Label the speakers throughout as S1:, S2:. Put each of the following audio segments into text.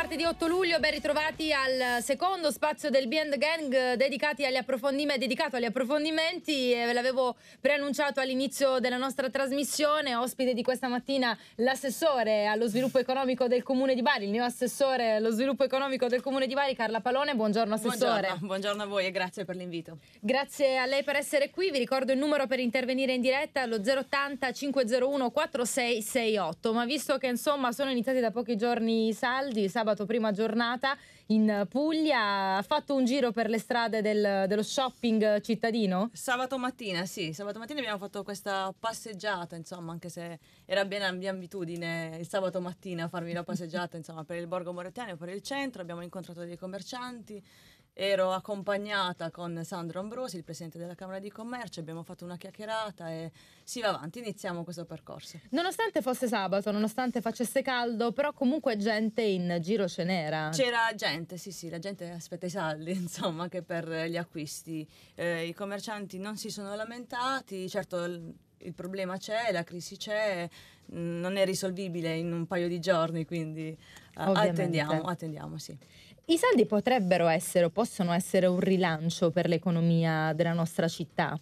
S1: martedì 8 luglio, ben ritrovati al secondo spazio del BN Gang eh, dedicato agli approfondimenti. Ve l'avevo preannunciato all'inizio della nostra trasmissione. Ospite di questa mattina l'assessore allo sviluppo economico del Comune di Bari, il mio assessore allo sviluppo economico del Comune di Bari, Carla Palone. Buongiorno assessore. Buongiorno,
S2: buongiorno a voi e grazie per l'invito.
S1: Grazie a lei per essere qui. Vi ricordo il numero per intervenire in diretta lo 080 501 4668. Ma visto che insomma sono iniziati da pochi giorni i saldi, sabato sabato, prima giornata in Puglia. Ha fatto un giro per le strade del, dello shopping cittadino?
S2: Sabato mattina, sì. Sabato mattina abbiamo fatto questa passeggiata, insomma, anche se era bene la mia abitudine il sabato mattina farmi la passeggiata, insomma, per il Borgo Morettiano, per il centro. Abbiamo incontrato dei commercianti ero accompagnata con Sandro Ambrosi, il presidente della Camera di Commercio, abbiamo fatto una chiacchierata e si va avanti, iniziamo questo percorso.
S1: Nonostante fosse sabato, nonostante facesse caldo, però comunque gente in giro ce n'era.
S2: C'era gente, sì sì, la gente aspetta i saldi, insomma, che per gli acquisti. Eh, I commercianti non si sono lamentati, certo il problema c'è, la crisi c'è, non è risolvibile in un paio di giorni, quindi eh, Ovviamente. attendiamo, attendiamo, sì.
S1: I saldi potrebbero essere o possono essere un rilancio per l'economia della nostra città?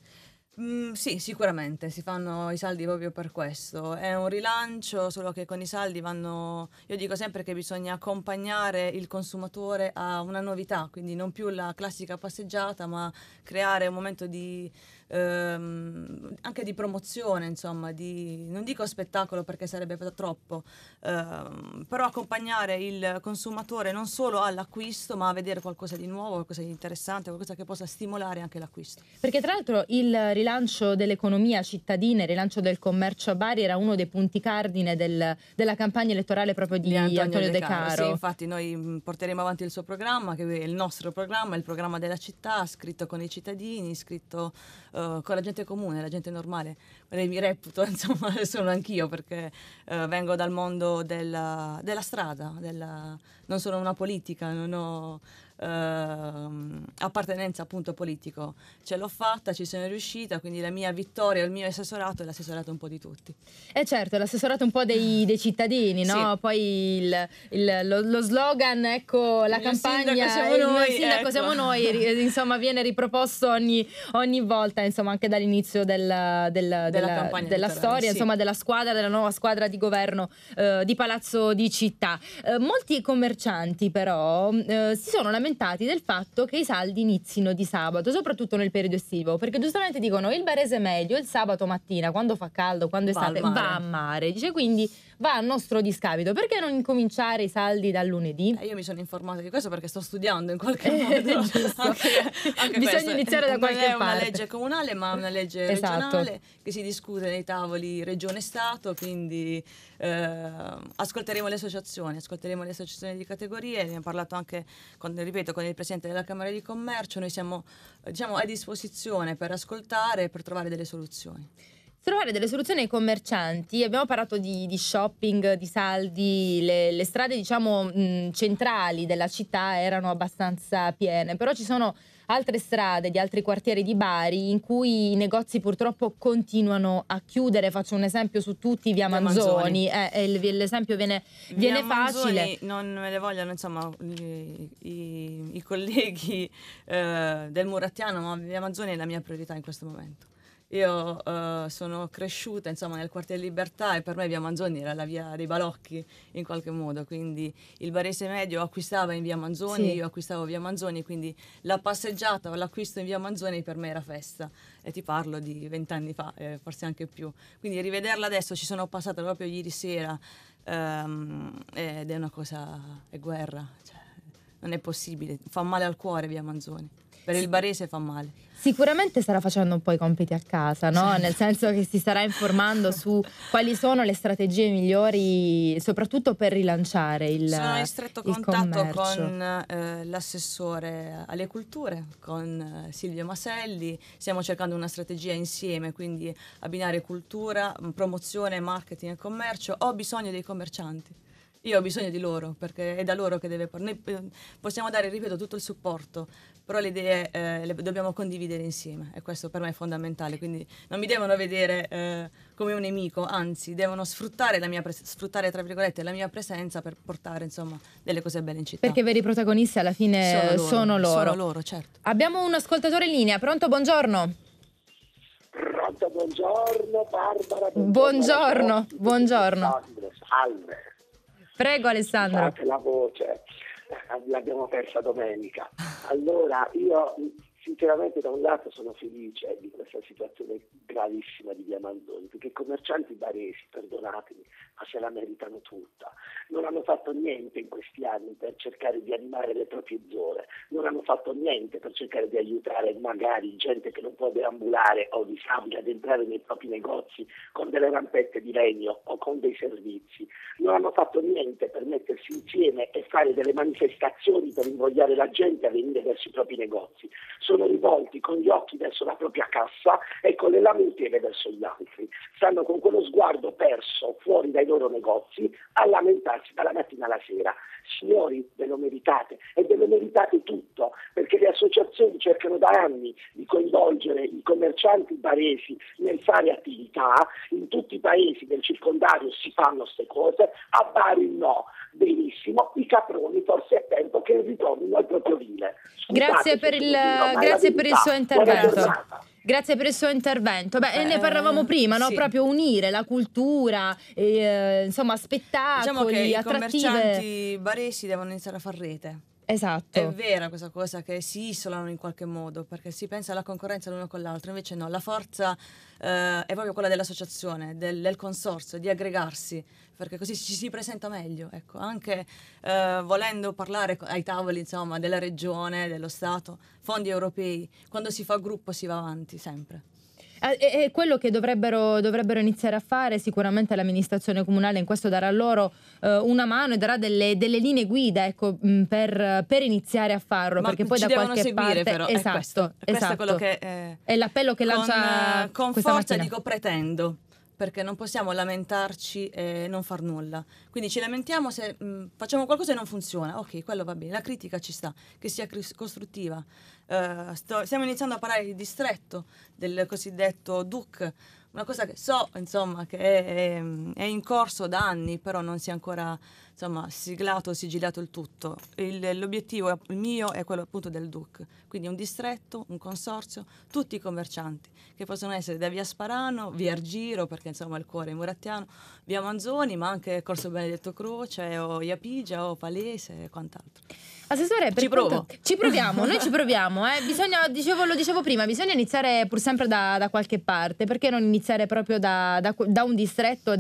S2: Mm, sì, sicuramente si fanno i saldi proprio per questo. È un rilancio, solo che con i saldi vanno. Io dico sempre che bisogna accompagnare il consumatore a una novità, quindi non più la classica passeggiata, ma creare un momento di ehm, anche di promozione, insomma, di, non dico spettacolo perché sarebbe troppo, ehm, però accompagnare il consumatore non solo all'acquisto ma a vedere qualcosa di nuovo, qualcosa di interessante, qualcosa che possa stimolare anche l'acquisto.
S1: Perché tra l'altro il rilancio dell'economia cittadina, il rilancio del commercio a Bari era uno dei punti cardine del, della campagna elettorale proprio di, di Antonio, Antonio De Caro. De Caro. Sì,
S2: infatti noi mm, porteremo avanti il suo programma, che è il nostro programma, il programma della città, scritto con i cittadini, scritto eh, con la gente comune, la gente normale, mi reputo, insomma, sono anch'io perché uh, vengo dal mondo della, della strada, della, non sono una politica, non ho ehm, appartenenza appunto politico. Ce l'ho fatta, ci sono riuscita, quindi la mia vittoria, il mio assessorato è l'assessorato un po' di tutti.
S1: E eh certo, l'assessorato un po' dei, dei cittadini, no? Sì. Poi il, il, lo, lo, slogan, ecco, la il campagna, siamo il noi, sindaco ecco. siamo noi, insomma viene riproposto ogni, ogni volta, insomma anche dall'inizio del, del, della, della, della storia, sì. insomma della squadra, della nuova squadra di governo eh, di Palazzo di Città. Eh, molti commercianti però mm, eh, si sono lamentati lamentati del fatto che i saldi inizino di sabato, soprattutto nel periodo estivo, perché giustamente dicono il barese è meglio il sabato mattina, quando fa caldo, quando è estate, va, va a mare. Dice quindi va a nostro discapito, perché
S2: non incominciare i saldi dal lunedì? Eh, io mi sono informata di questo perché sto studiando in qualche eh, modo. anche,
S1: anche Bisogna questo. iniziare da non qualche parte. Non è una legge
S2: comunale, ma una legge esatto. regionale che si discute nei tavoli regione-stato, quindi eh, ascolteremo le associazioni, ascolteremo le associazioni di categorie, ne ho parlato anche con ripeto, ripeto, con il Presidente della Camera di Commercio noi siamo eh, diciamo, a disposizione per ascoltare e per trovare delle soluzioni
S1: trovare delle soluzioni ai commercianti. Abbiamo parlato di, di shopping, di saldi, le, le strade diciamo mh, mm, centrali della città erano abbastanza piene, però ci sono altre strade di altri quartieri di Bari in cui i negozi purtroppo continuano a chiudere. Faccio un esempio su tutti, via Manzoni, eh, eh l'esempio viene, viene facile.
S2: Non me le vogliono insomma, i, i, i colleghi eh, del Murattiano, ma via Manzoni è la mia priorità in questo momento. Io uh, sono cresciuta insomma, nel quartiere Libertà e per me via Manzoni era la via dei balocchi in qualche modo, quindi il barese medio acquistava in via Manzoni, sì. io acquistavo via Manzoni, quindi la passeggiata o l'acquisto in via Manzoni per me era festa e ti parlo di vent'anni fa, eh, forse anche più. Quindi rivederla adesso, ci sono passata proprio ieri sera um, ed è una cosa, è guerra, cioè, non è possibile, fa male al cuore via Manzoni. Per il barese fa male.
S1: Sicuramente starà facendo un po' i compiti a casa, no? Nel senso che si starà informando su quali sono le strategie migliori, soprattutto per rilanciare il Sono in stretto contatto con
S2: eh, l'assessore alle culture, con eh, Silvio Maselli. Stiamo cercando una strategia insieme, quindi abbinare cultura, promozione, marketing e commercio. Ho bisogno dei commercianti io ho bisogno di loro perché è da loro che deve partire. Noi eh, possiamo dare, ripeto, tutto il supporto, però le idee eh, le dobbiamo condividere insieme e questo per me è fondamentale, quindi non mi devono vedere eh, come un nemico, anzi devono sfruttare, la mia, pres- sfruttare la mia presenza per portare insomma, delle cose belle in città. Perché i
S1: veri protagonisti alla fine sono loro. Sono loro, sono
S2: loro certo.
S1: Abbiamo un ascoltatore in linea, pronto? Buongiorno.
S3: Pronto, buongiorno Barbara. Buongiorno, buongiorno.
S1: buongiorno.
S3: Salve. Prego Alessandro. la voce, l'abbiamo persa domenica. Allora, io sinceramente da un lato sono felice eh, di questa situazione gravissima di Via Manzoni, perché i commercianti baresi, perdonatemi, ma se la meritano tutta. Non hanno fatto niente in questi anni per cercare di animare le proprie zone, non hanno fatto niente per cercare di aiutare magari gente che non può deambulare o disabile diciamo, ad entrare nei propri negozi con delle rampette di legno o con dei servizi. Non hanno fatto niente per mettersi insieme e fare delle manifestazioni per invogliare la gente a venire verso i propri negozi. Sono sono rivolti con gli occhi verso la propria cassa e con le lamentele verso gli altri. Stanno con quello sguardo perso fuori dai loro negozi a lamentarsi dalla mattina alla sera. Signori, ve lo meritate e ve lo meritate tutto, perché le associazioni cercano da anni di coinvolgere i commercianti baresi nel fare attività, in tutti i paesi del circondario si fanno queste cose, a Bari no. Benissimo, i caproni forse è tempo che ritornino al proprio vile. Grazie per il grazie per il suo intervento.
S1: Grazie per il suo intervento. Beh, eh, ne parlavamo prima, no? Sì. Proprio unire la cultura, e, eh, insomma, spettacoli, diciamo che attrattive. i commercianti
S2: baresi devono iniziare a far rete. Esatto. È vera questa cosa che si isolano in qualche modo perché si pensa alla concorrenza l'uno con l'altro, invece no, la forza eh, è proprio quella dell'associazione, del, del, consorzio, di aggregarsi, perché così ci si presenta meglio, ecco, anche eh, volendo parlare ai tavoli, insomma, della regione, dello Stato, fondi europei, quando si fa gruppo si va avanti sempre
S1: è eh, eh, eh, quello che dovrebbero, dovrebbero, iniziare a fare, sicuramente l'amministrazione comunale in questo darà loro eh, una mano e darà delle, delle linee guida ecco, mm, per, per, iniziare a farlo. Ma perché poi da qualche seguire, parte però. esatto, è questo, esatto. Questo è, esatto. che, eh,
S2: è l'appello che con, lancia con, con forza mattina. dico pretendo perché non possiamo lamentarci e non far nulla. Quindi ci lamentiamo se mh, mm, facciamo qualcosa e non funziona, ok, quello va bene, la critica ci sta, che sia cri- costruttiva. Uh, sto, stiamo iniziando a parlare di distretto, del cosiddetto DUC, una cosa che so, insomma, che è, è, in corso da anni, però non si è ancora insomma, siglato, sigillato il tutto. Il, l'obiettivo il mio è quello appunto del DUC, quindi un distretto, un consorzio, tutti i commercianti, che possono essere da via Sparano, via Argiro, perché insomma il cuore è murattiano, via Manzoni, ma anche Corso Benedetto Croce o Iapigia o Palese e quant'altro.
S1: Assessore, ci provo. Ci proviamo, noi ci proviamo. Eh. Bisogna, dicevo, lo dicevo prima, bisogna iniziare pur sempre da, da qualche parte. Perché non iniziare proprio da, da, da un distretto, eh,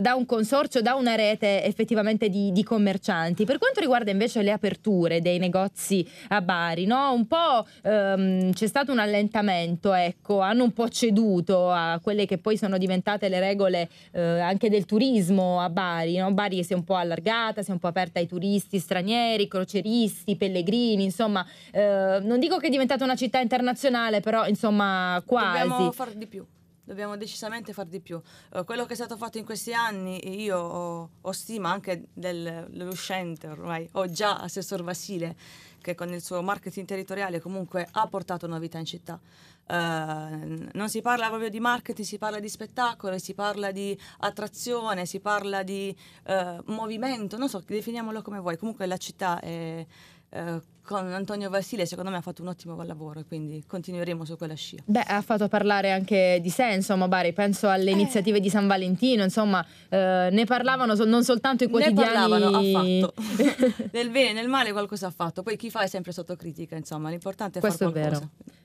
S1: da, un consorzio, da una rete effettivamente di, di, commercianti? Per quanto riguarda invece le aperture dei negozi a Bari, no? un po' ehm, c'è stato un allentamento, ecco. hanno un po' ceduto a quelle che poi sono diventate le regole eh, anche del turismo a Bari. No? Bari si è un po' allargata, si è un po' aperta ai turisti stranieri, croce crocieristi, pellegrini, insomma, eh, non dico che è diventata una città internazionale, però insomma quasi. Dobbiamo
S2: fare di più dobbiamo decisamente fare di più. Uh, quello che è stato fatto in questi anni, io ho, ho stima anche dell'uscente ormai, ho già Assessor Vasile che con il suo marketing territoriale comunque ha portato novità in città. Uh, non si parla proprio di marketing, si parla di spettacolo, si parla di attrazione, si parla di uh, movimento, non so, definiamolo come vuoi. Comunque la città è, uh, con Antonio Vasile secondo me ha fatto un ottimo lavoro e quindi continueremo su quella scia. Beh,
S1: ha fatto parlare anche di sé, insomma, Bari, penso alle eh. iniziative di San Valentino, insomma, eh, ne parlavano so- non soltanto i quotidiani. Ne parlavano,
S2: ha fatto. nel bene, nel male qualcosa ha fatto, poi chi fa è sempre sotto critica, insomma, l'importante è Questo far qualcosa.
S1: Questo è vero.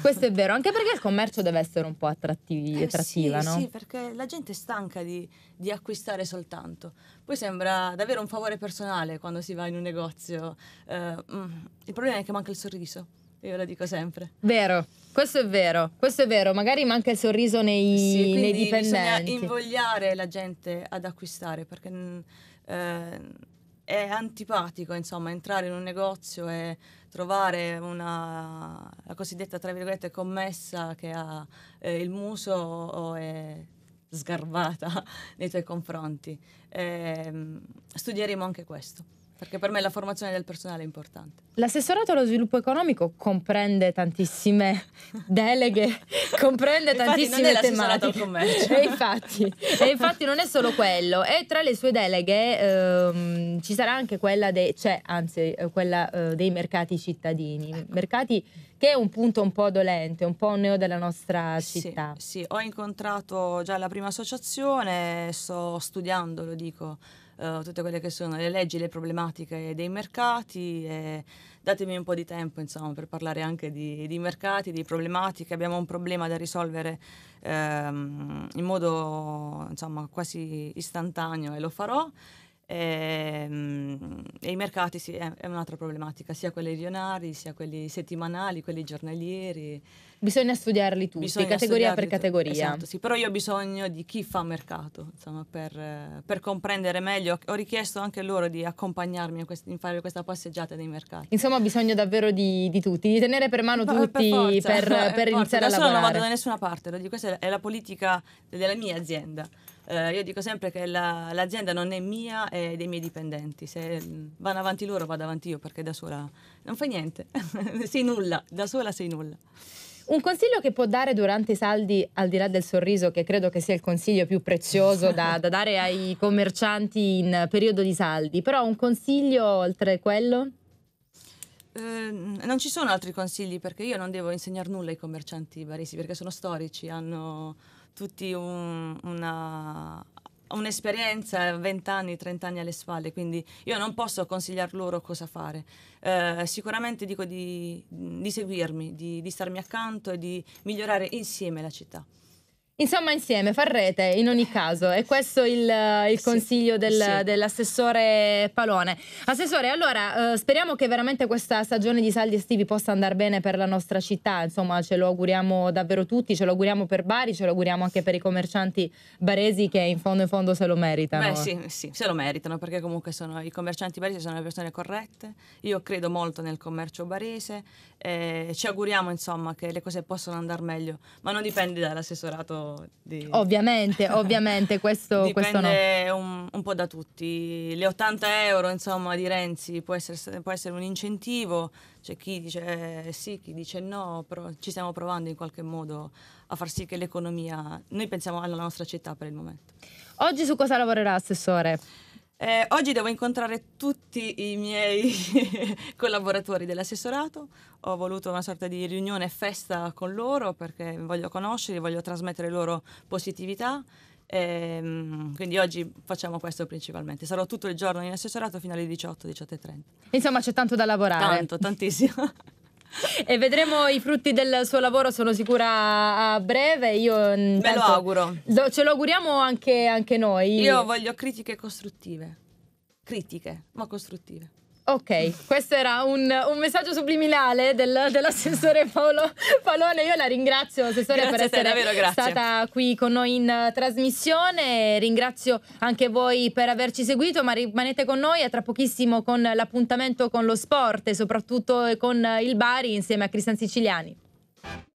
S1: Questo è vero, anche perché il commercio deve essere un po' attrattivi, eh, attrattiva, sì, no? Sì,
S2: perché la gente è stanca di, di, acquistare soltanto. Poi sembra davvero un favore personale quando si va in un negozio. Uh, il problema è che manca il sorriso. Io lo dico sempre.
S1: Vero, questo è vero, questo è vero. Magari manca il sorriso nei, sì, nei dipendenti. Bisogna
S2: invogliare la gente ad acquistare perché... Uh, è antipatico, insomma, entrare in un negozio e trovare una la cosiddetta tra virgolette commessa che ha eh, il muso o è sgarbata nei tuoi confronti. Eh, studieremo anche questo perché per me la formazione del personale è importante.
S1: L'assessorato allo sviluppo economico comprende tantissime deleghe,
S2: comprende infatti, tantissime tematiche.
S1: e, infatti, e infatti non è solo quello. E tra le sue deleghe ehm, ci sarà anche quella, de- cioè, anzi, eh, quella eh, dei mercati cittadini. Ecco. Mercati che è un punto un po' dolente, un po' un neo della nostra città.
S2: Sì, sì. ho incontrato già la prima associazione, sto studiando, lo dico eh, tutte quelle che sono le leggi, le problematiche dei mercati e datemi un po' di tempo insomma, per parlare anche di, di, mercati, di problematiche. Abbiamo un problema da risolvere ehm, in modo insomma, quasi istantaneo e lo farò. Ehm, e, i mercati sì, è, un'altra problematica, sia quelli rionali, sia quelli settimanali, quelli giornalieri. Bisogna studiarli tutti, Bisogna categoria studiarli per categoria. Tu, esatto, sì, però io ho bisogno di chi fa mercato, insomma, per, per comprendere meglio. Ho richiesto anche loro di accompagnarmi quest- in fare questa passeggiata dei mercati.
S1: Insomma, ho bisogno davvero di, di, tutti, di tenere per mano tutti eh, per, forza, per, per iniziare a lavorare. Adesso non vado da
S2: nessuna parte, lo dico, questa è la politica della mia azienda. Eh, io dico sempre che la, l'azienda non è mia, e dei miei dipendenti. Se vanno avanti loro, vado avanti io perché da sola non fai niente, sei nulla, da sola sei nulla.
S1: Un consiglio che può dare durante i saldi, al di là del sorriso, che credo che sia il consiglio più prezioso da, da dare ai commercianti in periodo di saldi, però un consiglio oltre quello?
S2: Eh, non ci sono altri consigli perché io non devo insegnare nulla ai commercianti baresi perché sono storici, hanno tutti un, una, un'esperienza, 20 anni, 30 anni alle spalle, quindi io non posso consigliar loro cosa fare. Eh, sicuramente dico di, di seguirmi, di, di starmi accanto e di migliorare insieme la città. Insomma,
S1: insieme, farrete in ogni caso. E questo è il, eh, il sì, consiglio del, sì. dell'assessore Palone. Assessore, allora eh, speriamo che veramente questa stagione di saldi estivi possa andare bene per la nostra città. Insomma, ce lo auguriamo davvero tutti, ce lo auguriamo per Bari, ce lo auguriamo anche per i commercianti baresi che in fondo in fondo se lo meritano. Beh, sì,
S2: sì, se lo meritano perché comunque sono, i commercianti baresi sono le persone corrette. Io credo molto nel commercio barese. Eh, ci auguriamo, insomma, che le cose possano andare meglio, ma non dipende dall'assessorato di...
S1: Ovviamente, ovviamente, questo, questo no.
S2: un, un, po' da tutti. Le 80 euro, insomma, di Renzi può essere, può essere un incentivo, c'è chi dice eh, sì, chi dice no, però ci stiamo provando in qualche modo a far sì che l'economia... Noi pensiamo alla nostra città per il momento. Oggi su cosa lavorerà, Assessore? Eh, oggi devo incontrare tutti i miei collaboratori dell'assessorato, ho voluto una sorta di riunione festa con loro perché voglio conoscerli, voglio trasmettere loro positività. Ehm, quindi oggi facciamo questo principalmente. Sarò tutto il giorno in assessorato fino alle 18, 18.30.
S1: Insomma c'è tanto da lavorare. Tanto,
S2: tantissimo.
S1: e vedremo i frutti del suo lavoro, sono sicura a breve. Io intanto, mm, Me lo auguro. Do, ce lo auguriamo anche, anche noi. Io
S2: voglio critiche costruttive. Critiche, ma costruttive.
S1: Ok, questo era un, un messaggio subliminale del, dell'assessore Paolo Palone. Io la ringrazio, assessore, grazie per essere davvero, stata qui con noi in trasmissione. Ringrazio anche voi per averci seguito, ma rimanete con noi e tra pochissimo con l'appuntamento con lo sport e soprattutto con il Bari insieme a Cristian Siciliani.